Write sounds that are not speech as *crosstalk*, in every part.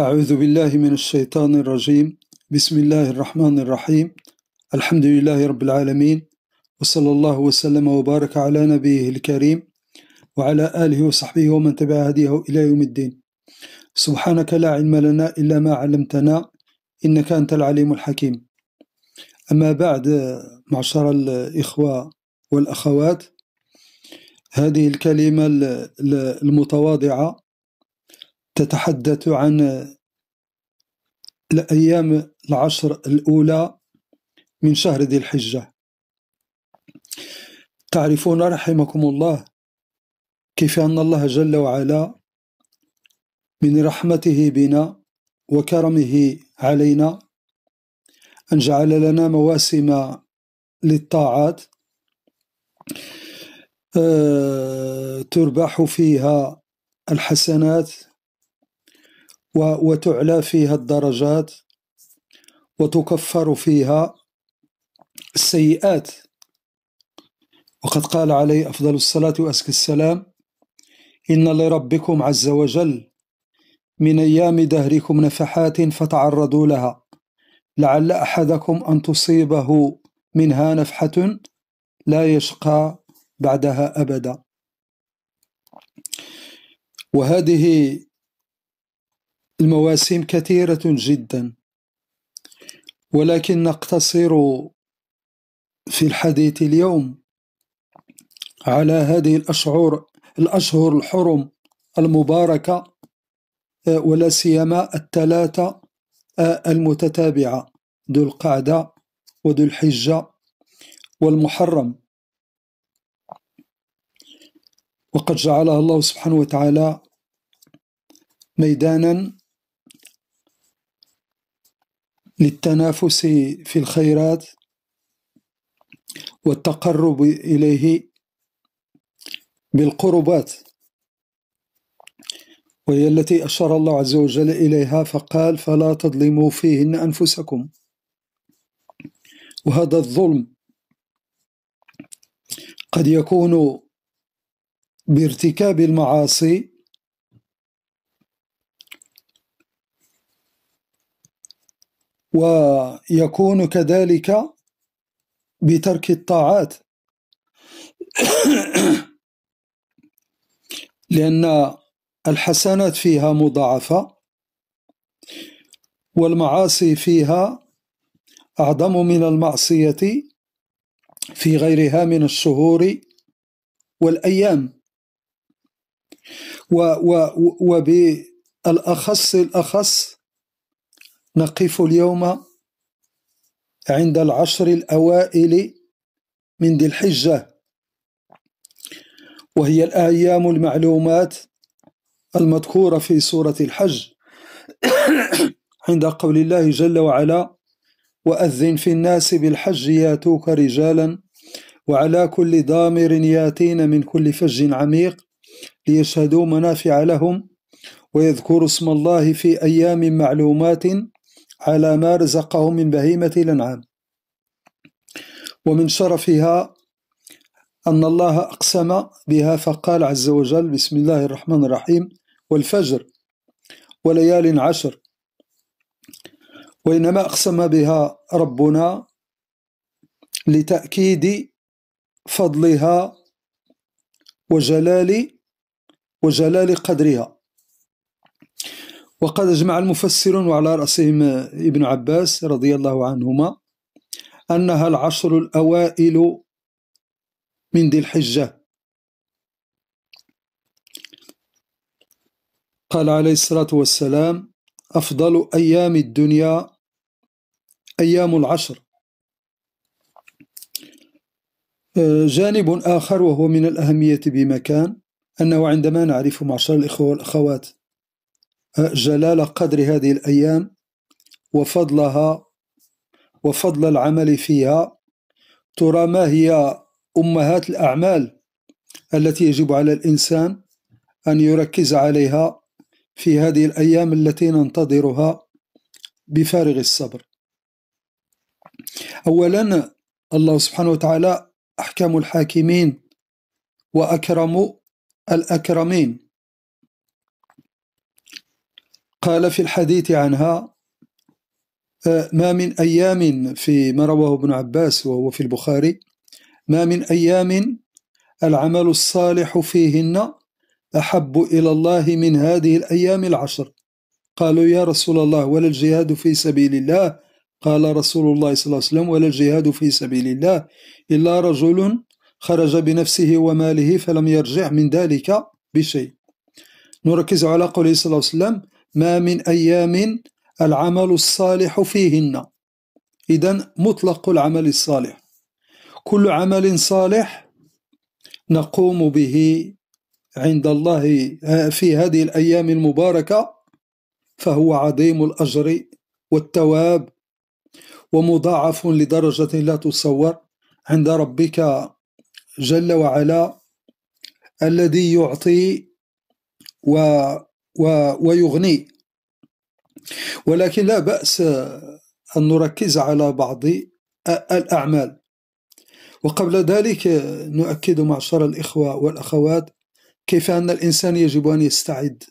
أعوذ بالله من الشيطان الرجيم بسم الله الرحمن الرحيم الحمد لله رب العالمين وصلى الله وسلم وبارك على نبيه الكريم وعلى آله وصحبه ومن تبع هديه إلى يوم الدين سبحانك لا علم لنا إلا ما علمتنا إنك أنت العليم الحكيم أما بعد معشر الإخوة والأخوات هذه الكلمة المتواضعة تتحدث عن الأيام العشر الأولى من شهر ذي الحجة تعرفون رحمكم الله كيف أن الله جل وعلا من رحمته بنا وكرمه علينا أن جعل لنا مواسم للطاعات آه، تربح فيها الحسنات وتعلى فيها الدرجات وتكفر فيها السيئات وقد قال عليه أفضل الصلاة وأزكى السلام إن لربكم عز وجل من أيام دهركم نفحات فتعرضوا لها لعل أحدكم أن تصيبه منها نفحة لا يشقى بعدها أبدا وهذه المواسم كثيرة جدا ولكن نقتصر في الحديث اليوم على هذه الأشعور الأشهر الحرم المباركة ولا سيما الثلاثة المتتابعة ذو القعدة وذو الحجة والمحرم وقد جعلها الله سبحانه وتعالى ميدانا للتنافس في الخيرات والتقرب إليه بالقربات وهي التي أشار الله عز وجل إليها فقال فلا تظلموا فيهن أنفسكم وهذا الظلم قد يكون بارتكاب المعاصي ويكون كذلك بترك الطاعات *coughs* لأن الحسنات فيها مضاعفة والمعاصي فيها أعظم من المعصية في غيرها من الشهور والأيام وبالأخص الأخص نقف اليوم عند العشر الأوائل من ذي الحجة وهي الأيام المعلومات المذكورة في سورة الحج *coughs* عند قول الله جل وعلا وأذن في الناس بالحج ياتوك رجالا وعلى كل ضامر ياتين من كل فج عميق ليشهدوا منافع لهم ويذكروا اسم الله في أيام معلومات على ما رزقهم من بهيمة الأنعام ومن شرفها أن الله أقسم بها فقال عز وجل بسم الله الرحمن الرحيم والفجر وليال عشر وإنما أقسم بها ربنا لتأكيد فضلها وجلال وجلال قدرها وقد أجمع المفسرون وعلى رأسهم ابن عباس رضي الله عنهما أنها العشر الأوائل من ذي الحجة قال عليه الصلاة والسلام أفضل أيام الدنيا أيام العشر جانب آخر وهو من الأهمية بمكان أنه عندما نعرف معشر الإخوة والأخوات جلال قدر هذه الأيام وفضلها وفضل العمل فيها ترى ما هي أمهات الأعمال التي يجب على الإنسان أن يركز عليها في هذه الأيام التي ننتظرها بفارغ الصبر أولا الله سبحانه وتعالى أحكم الحاكمين وأكرم الأكرمين قال في الحديث عنها آه، ما من أيام في ما رواه ابن عباس وهو في البخاري ما من أيام العمل الصالح فيهن أحب إلى الله من هذه الأيام العشر قالوا يا رسول الله ولا الجهاد في سبيل الله قال رسول الله صلى الله عليه وسلم ولا الجهاد في سبيل الله إلا رجل خرج بنفسه وماله فلم يرجع من ذلك بشيء نركز على قوله صلى الله عليه وسلم ما من أيام العمل الصالح فيهن إذا مطلق العمل الصالح كل عمل صالح نقوم به عند الله آه، في هذه الأيام المباركة فهو عظيم الأجر والتواب ومضاعف لدرجة لا تصور عند ربك جل وعلا الذي يعطي و ويغني ولكن لا بأس أن نركز على بعض الأعمال وقبل ذلك نؤكد معشر الإخوة والأخوات كيف أن الإنسان يجب أن يستعد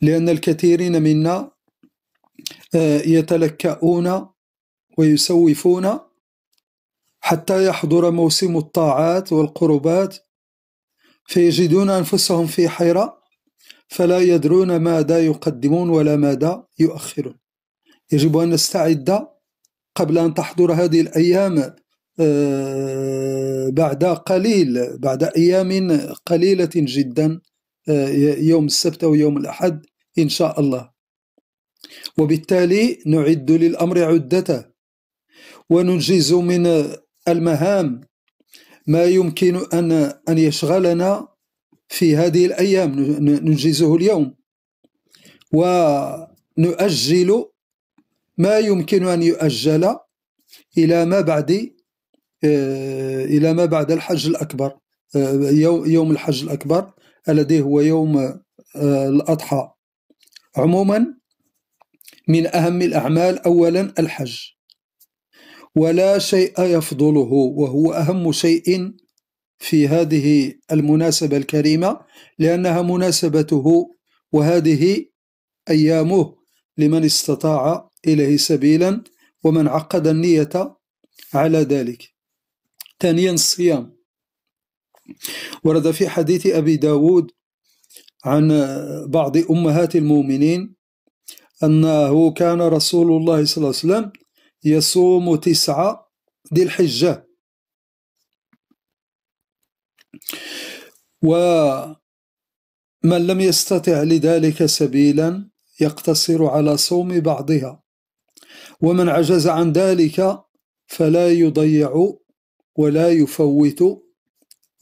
لأن الكثيرين منا آه، يتلكؤون ويسوفون حتى يحضر موسم الطاعات والقربات فيجدون أنفسهم في حيرة فلا يدرون ماذا يقدمون ولا ماذا يؤخرون يجب أن نستعد قبل أن تحضر هذه الأيام آه، بعد قليل بعد أيام قليلة جدا آه، يوم السبت أو يوم الأحد إن شاء الله وبالتالي نعد للأمر عدته وننجز من المهام ما يمكن أن أن يشغلنا في هذه الأيام ننجزه اليوم ونؤجل ما يمكن أن يؤجل إلى ما بعد آه، إلى ما بعد الحج الأكبر آه، يوم الحج الأكبر الذي هو يوم آه، الأضحى عموما من أهم الأعمال أولا الحج ولا شيء يفضله وهو أهم شيء في هذه المناسبة الكريمة لأنها مناسبته وهذه أيامه لمن استطاع إليه سبيلا ومن عقد النية على ذلك ثانيا الصيام ورد في حديث أبي داود عن بعض أمهات المؤمنين أنه كان رسول الله صلى الله عليه وسلم يصوم تسعة ذي الحجة ومن لم يستطع لذلك سبيلا يقتصر على صوم بعضها ومن عجز عن ذلك فلا يضيع ولا يفوت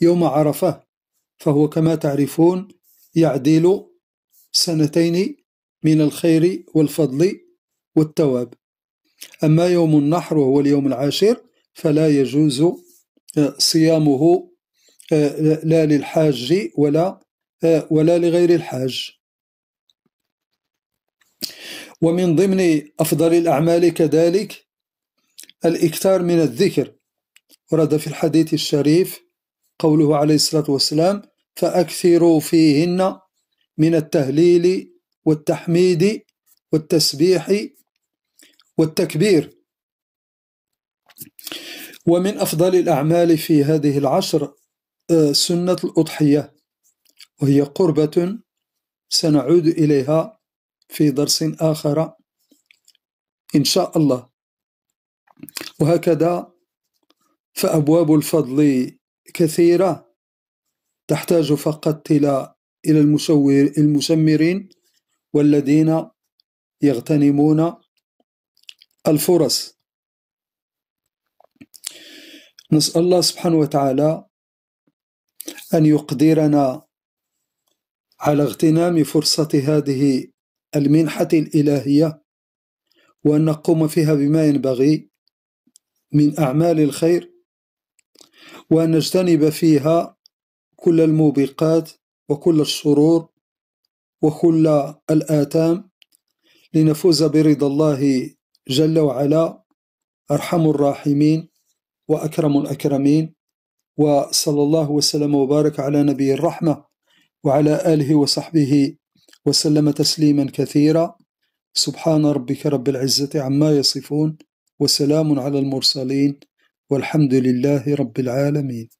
يوم عرفه فهو كما تعرفون يعدل سنتين من الخير والفضل والتواب أما يوم النحر وهو اليوم العاشر فلا يجوز صيامه آه، لا للحاج ولا آه، ولا لغير الحاج ومن ضمن أفضل الأعمال كذلك الإكثار من الذكر ورد في الحديث الشريف قوله عليه الصلاة والسلام فأكثروا فيهن من التهليل والتحميد والتسبيح والتكبير ومن أفضل الأعمال في هذه العشر سنة الأضحية وهي قربة سنعود إليها في درس آخر إن شاء الله وهكذا فأبواب الفضل كثيرة تحتاج فقط إلى إلى المشور المشمرين والذين يغتنمون الفرص نسأل الله سبحانه وتعالى أن يقدرنا على اغتنام فرصة هذه المنحة الإلهية وأن نقوم فيها بما ينبغي من أعمال الخير وأن نجتنب فيها كل الموبقات وكل الشرور وكل الآثام لنفوز برضا الله جل وعلا أرحم الراحمين وأكرم الأكرمين وصلى الله وسلم وبارك على نبي الرحمة وعلى آله وصحبه وسلم تسليما كثيرا سبحان ربك رب العزة عما يصفون وسلام على المرسلين والحمد لله رب العالمين